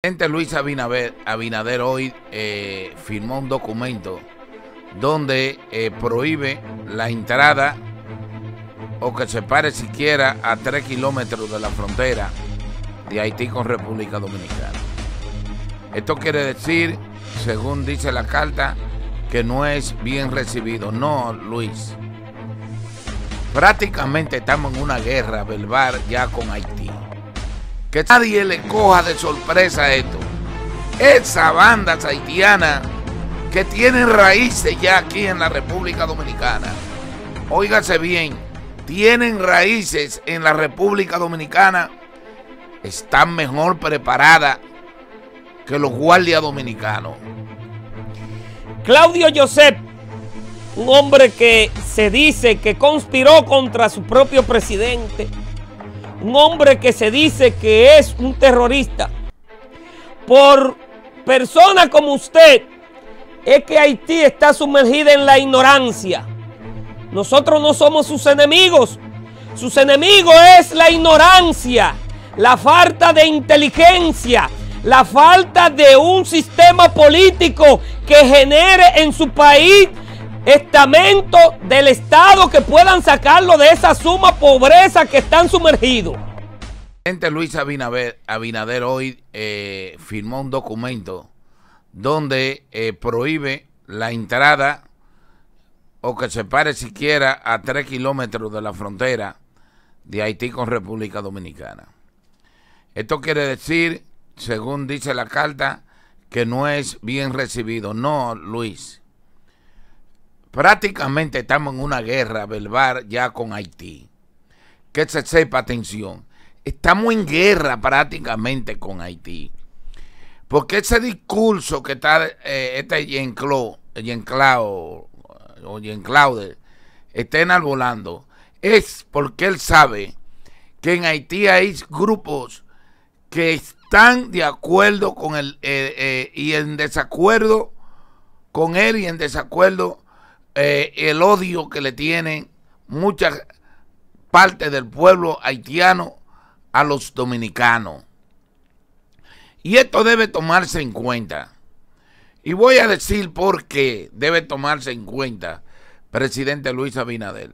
presidente Luis Abinader, hoy eh, firmó un documento donde eh, prohíbe la entrada o que se pare siquiera a tres kilómetros de la frontera de Haití con República Dominicana. Esto quiere decir, según dice la carta, que no es bien recibido. No, Luis. Prácticamente estamos en una guerra verbal ya con Haití que nadie le coja de sorpresa esto. Esa banda haitiana que tiene raíces ya aquí en la República Dominicana, óigase bien, tienen raíces en la República Dominicana, están mejor preparadas que los guardias dominicanos. Claudio Josep, un hombre que se dice que conspiró contra su propio presidente un hombre que se dice que es un terrorista, por personas como usted, es que Haití está sumergida en la ignorancia. Nosotros no somos sus enemigos. Sus enemigos es la ignorancia, la falta de inteligencia, la falta de un sistema político que genere en su país estamento del Estado que puedan sacarlo de esa suma pobreza que están sumergidos. Presidente Luis Abinader, hoy eh, firmó un documento donde eh, prohíbe la entrada o que se pare siquiera a tres kilómetros de la frontera de Haití con República Dominicana. Esto quiere decir, según dice la carta, que no es bien recibido. No, Luis prácticamente estamos en una guerra verbal ya con Haití. Que se sepa, atención, estamos en guerra prácticamente con Haití. Porque ese discurso que está eh, este Jean Claude, Jean Claude, o en Claude, está enarbolando, es porque él sabe que en Haití hay grupos que están de acuerdo con él eh, eh, y en desacuerdo con él y en desacuerdo eh, el odio que le tienen muchas partes del pueblo haitiano a los dominicanos. Y esto debe tomarse en cuenta. Y voy a decir por qué debe tomarse en cuenta, presidente Luis Abinader.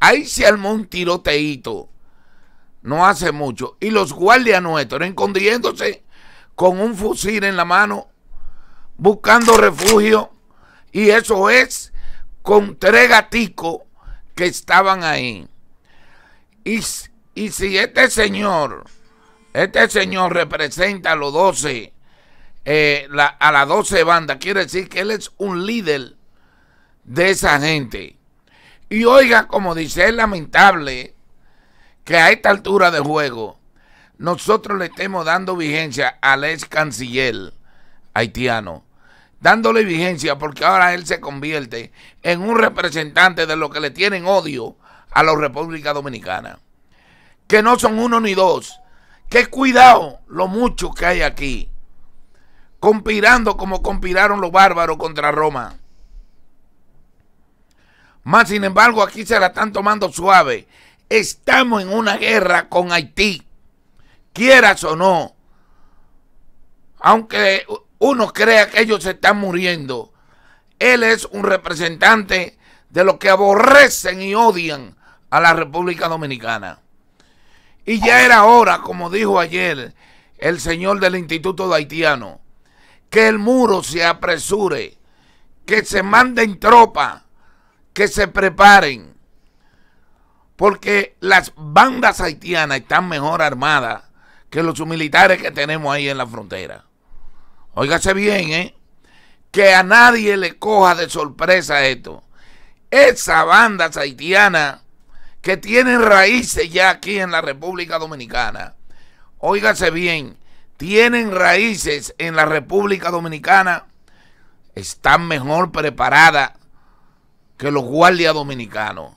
Ahí se armó un tiroteíto no hace mucho y los guardias nuestros escondiéndose con un fusil en la mano, buscando refugio. Y eso es con tres gaticos que estaban ahí. Y, si este señor, este señor representa a los 12, eh, la, a las 12 bandas, quiere decir que él es un líder de esa gente. Y oiga, como dice, es lamentable que a esta altura de juego nosotros le estemos dando vigencia al ex canciller haitiano dándole vigencia, porque ahora él se convierte en un representante de los que le tienen odio a la República Dominicana. Que no son uno ni dos. Que cuidado lo mucho que hay aquí. Conspirando como conspiraron los bárbaros contra Roma. Más sin embargo, aquí se la están tomando suave. Estamos en una guerra con Haití. Quieras o no. Aunque uno crea que ellos se están muriendo. Él es un representante de los que aborrecen y odian a la República Dominicana. Y ya era hora, como dijo ayer el señor del Instituto de Haitiano, que el muro se apresure, que se manden tropas, que se preparen, porque las bandas haitianas están mejor armadas que los militares que tenemos ahí en la frontera óigase bien, ¿eh? que a nadie le coja de sorpresa esto. Esa banda haitiana que tienen raíces ya aquí en la República Dominicana. Óigase bien, tienen raíces en la República Dominicana, están mejor preparadas que los guardias dominicanos.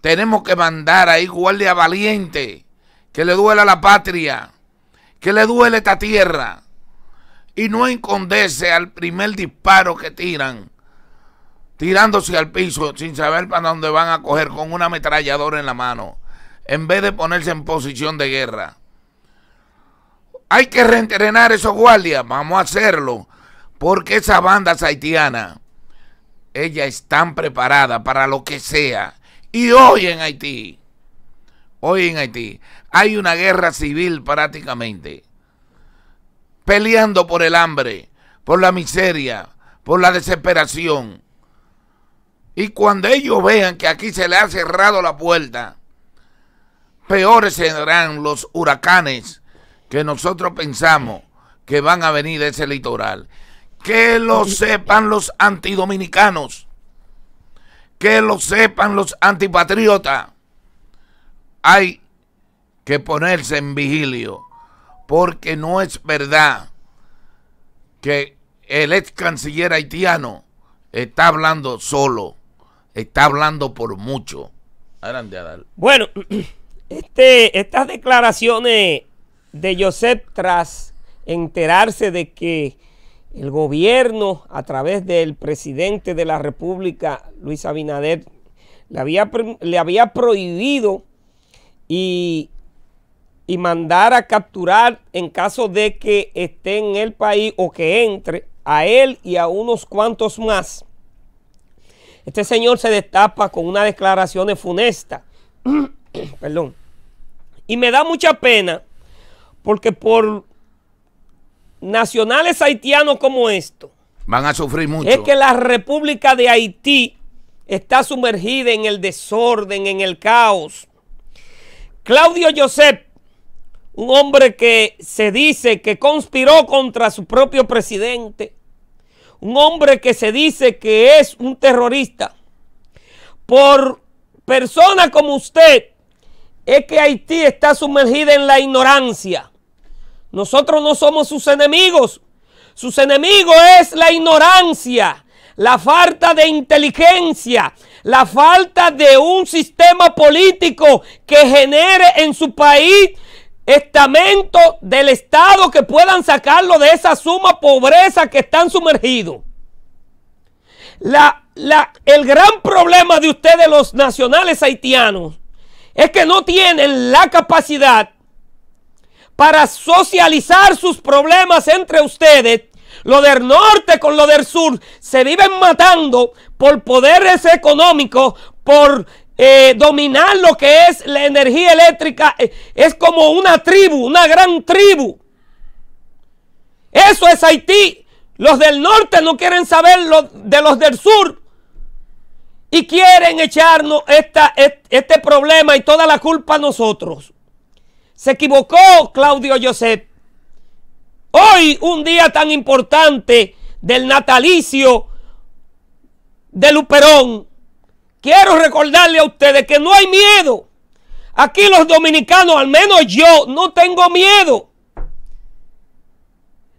Tenemos que mandar ahí guardia valiente, que le duela la patria, que le duele esta tierra y no esconderse al primer disparo que tiran, tirándose al piso sin saber para dónde van a coger con una ametralladora en la mano, en vez de ponerse en posición de guerra. Hay que reentrenar esos guardias, vamos a hacerlo, porque esa banda haitiana... Ella están preparada para lo que sea. Y hoy en Haití, hoy en Haití, hay una guerra civil prácticamente peleando por el hambre, por la miseria, por la desesperación. Y cuando ellos vean que aquí se les ha cerrado la puerta, peores serán los huracanes que nosotros pensamos que van a venir de ese litoral. Que lo sepan los antidominicanos, que lo sepan los antipatriotas. Hay que ponerse en vigilio porque no es verdad que el ex canciller haitiano está hablando solo, está hablando por mucho. Adelante, Adal. Bueno, este, estas declaraciones de Josep tras enterarse de que el gobierno, a través del presidente de la República, Luis Abinader, le había, le había prohibido y y mandar a capturar en caso de que esté en el país o que entre a él y a unos cuantos más. Este señor se destapa con una declaración funesta Perdón. Y me da mucha pena porque por nacionales haitianos como esto. Van a sufrir mucho. Es que la República de Haití está sumergida en el desorden, en el caos. Claudio Joseph un hombre que se dice que conspiró contra su propio presidente, un hombre que se dice que es un terrorista, por personas como usted, es que Haití está sumergida en la ignorancia. Nosotros no somos sus enemigos. Sus enemigos es la ignorancia, la falta de inteligencia, la falta de un sistema político que genere en su país estamento del Estado que puedan sacarlo de esa suma pobreza que están sumergidos. La, la, el gran problema de ustedes los nacionales haitianos es que no tienen la capacidad para socializar sus problemas entre ustedes. Lo del norte con lo del sur se viven matando por poderes económicos, por eh, dominar lo que es la energía eléctrica eh, es como una tribu, una gran tribu. Eso es Haití. Los del norte no quieren saber de los del sur y quieren echarnos este, problema y toda la culpa a nosotros. Se equivocó Claudio Josep. Hoy, un día tan importante del natalicio de Luperón, quiero recordarle a ustedes que no hay miedo. Aquí los dominicanos, al menos yo, no tengo miedo.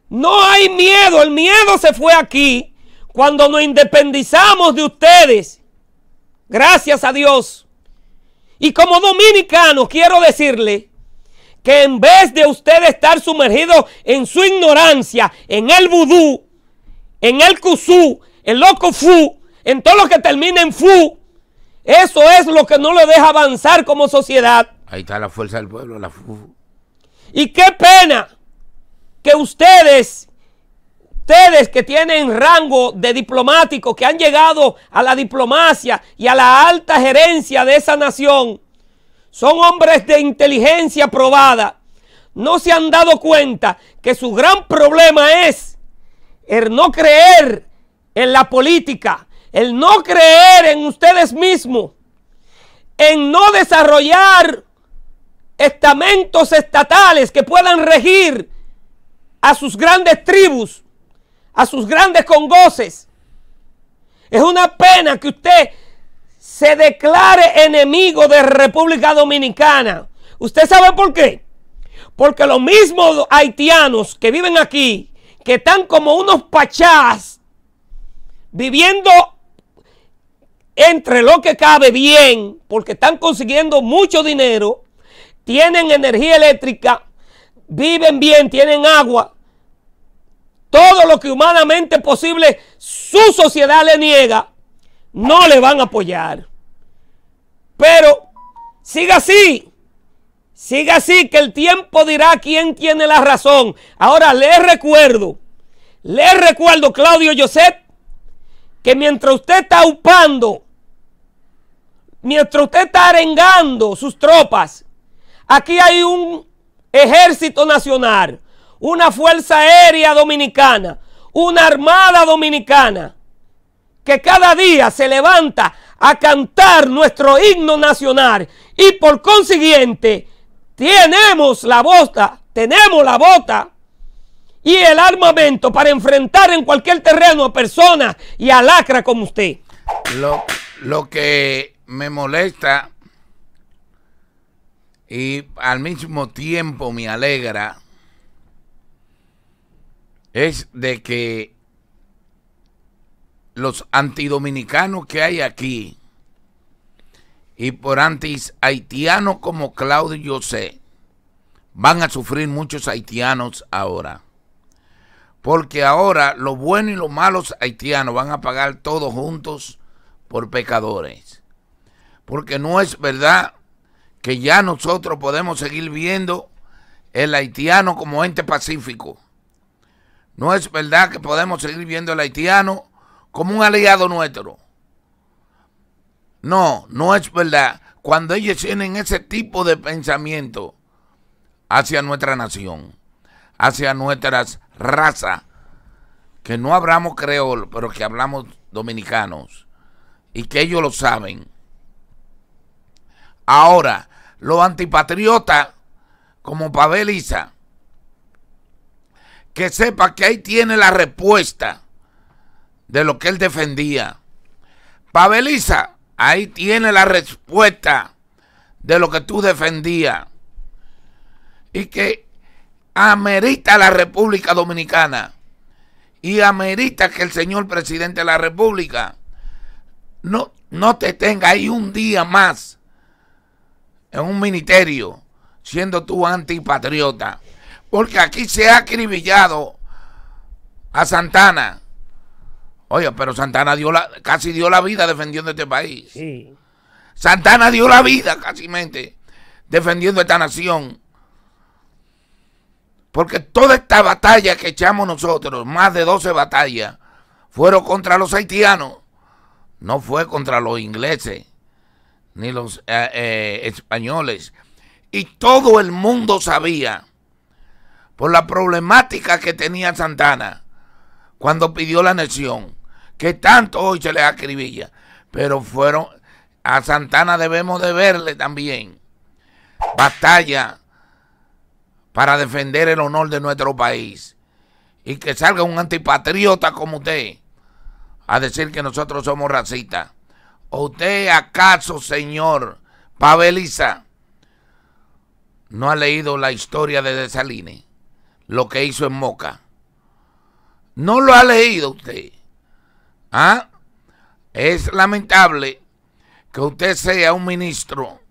No hay miedo. El miedo se fue aquí cuando nos independizamos de ustedes. Gracias a Dios. Y como dominicano quiero decirle que en vez de ustedes estar sumergidos en su ignorancia, en el vudú, en el kusú, en loco fu en todo lo que termina en fu, eso es lo que no le deja avanzar como sociedad. Ahí está la fuerza del pueblo, la Y qué pena que ustedes, ustedes que tienen rango de diplomático, que han llegado a la diplomacia y a la alta gerencia de esa nación, son hombres de inteligencia probada, no se han dado cuenta que su gran problema es el no creer en la política, el no creer en ustedes mismos, en no desarrollar estamentos estatales que puedan regir a sus grandes tribus, a sus grandes congoces. Es una pena que usted se declare enemigo de República Dominicana. ¿Usted sabe por qué? Porque los mismos haitianos que viven aquí, que están como unos pachás, viviendo entre lo que cabe bien, porque están consiguiendo mucho dinero, tienen energía eléctrica, viven bien, tienen agua, todo lo que humanamente posible su sociedad le niega, no le van a apoyar. Pero siga así, siga así, que el tiempo dirá quién tiene la razón. Ahora les recuerdo, les recuerdo, Claudio Josep, que mientras usted está upando mientras usted está arengando sus tropas, aquí hay un ejército nacional, una fuerza aérea dominicana, una armada dominicana, que cada día se levanta a cantar nuestro himno nacional y por consiguiente tenemos la bota, tenemos la bota y el armamento para enfrentar en cualquier terreno a personas y a lacra como usted. Lo, lo que me molesta y al mismo tiempo me alegra es de que los antidominicanos que hay aquí y por antis haitianos como Claudio José van a sufrir muchos haitianos ahora. Porque ahora los buenos y los malos haitianos van a pagar todos juntos por pecadores porque no es verdad que ya nosotros podemos seguir viendo el haitiano como ente pacífico. No es verdad que podemos seguir viendo el haitiano como un aliado nuestro. No, no es verdad. Cuando ellos tienen ese tipo de pensamiento hacia nuestra nación, hacia nuestras razas, que no hablamos creol, pero que hablamos dominicanos, y que ellos lo saben. Ahora, los antipatriotas, como Pavel Isa, que sepa que ahí tiene la respuesta de lo que él defendía. Pavel Isa, ahí tiene la respuesta de lo que tú defendías. Y que amerita la República Dominicana. Y amerita que el señor presidente de la República no, no te tenga ahí un día más en un ministerio, siendo tú antipatriota. Porque aquí se ha acribillado a Santana. Oye, pero Santana dio la, casi dio la vida defendiendo este país. Santana dio la vida casi mente, defendiendo esta nación. Porque toda esta batalla que echamos nosotros, más de 12 batallas, fueron contra los haitianos, no fue contra los ingleses ni los eh, eh, españoles. Y todo el mundo sabía por la problemática que tenía Santana cuando pidió la anexión, que tanto hoy se le acribilla. Pero fueron, a Santana debemos de verle también batalla para defender el honor de nuestro país. Y que salga un antipatriota como usted a decir que nosotros somos racistas usted acaso, señor Paveliza, no ha leído la historia de Desaline, Lo que hizo en Moca. No lo ha leído usted. ¿Ah? Es lamentable que usted sea un ministro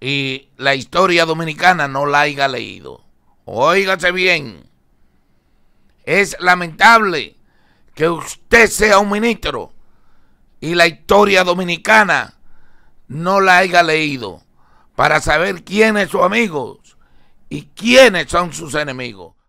y la historia dominicana no la haya leído. Óigase bien. Es lamentable que usted sea un ministro y la historia dominicana no la haya leído para saber quiénes son sus amigos y quiénes son sus enemigos.